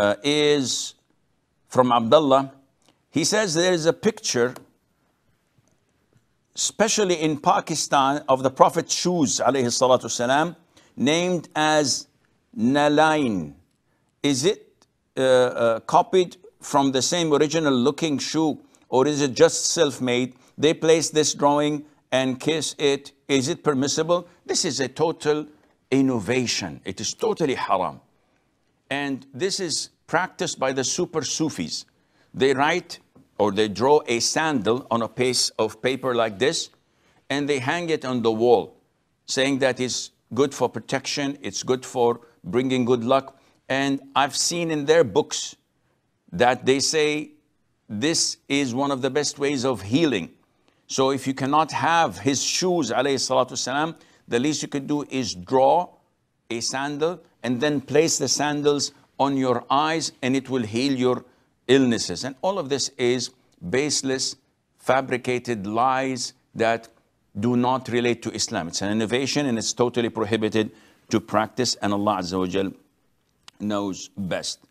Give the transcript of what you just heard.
uh, is from Abdullah. He says there is a picture, especially in Pakistan, of the Prophet's shoes, alayhi salatu salam, named as Nalain. Is it uh, uh, copied from the same original looking shoe or is it just self-made? They place this drawing and kiss it. Is it permissible? This is a total innovation. It is totally haram. And this is practiced by the super Sufis. They write or they draw a sandal on a piece of paper like this, and they hang it on the wall, saying that it's good for protection, it's good for bringing good luck. And I've seen in their books that they say this is one of the best ways of healing. So if you cannot have his shoes, alayhi salatu salam, the least you could do is draw a sandal and then place the sandals on your eyes and it will heal your illnesses. And all of this is baseless, fabricated lies that do not relate to Islam. It's an innovation and it's totally prohibited to practice and Allah Azza wa Jal knows best.